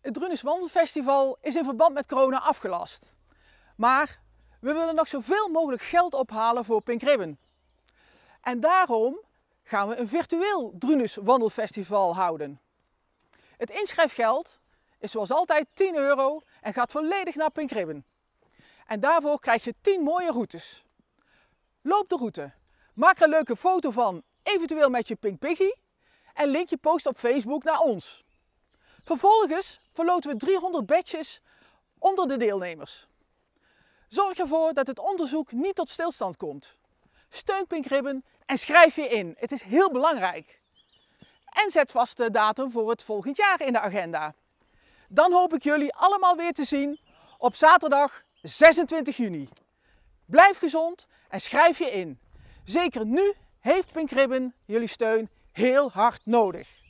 Het Drunus Wandelfestival is in verband met corona afgelast. Maar we willen nog zoveel mogelijk geld ophalen voor Pink Ribben. En daarom gaan we een virtueel Drunus Wandelfestival houden. Het inschrijfgeld is zoals altijd 10 euro en gaat volledig naar Pink Ribben. En daarvoor krijg je 10 mooie routes. Loop de route. Maak er een leuke foto van, eventueel met je Pink Piggy. En link je post op Facebook naar ons. Vervolgens verloten we 300 badges onder de deelnemers. Zorg ervoor dat het onderzoek niet tot stilstand komt. Steun Pink en schrijf je in. Het is heel belangrijk. En zet vast de datum voor het volgend jaar in de agenda. Dan hoop ik jullie allemaal weer te zien op zaterdag 26 juni. Blijf gezond en schrijf je in. Zeker nu heeft Pink jullie steun heel hard nodig.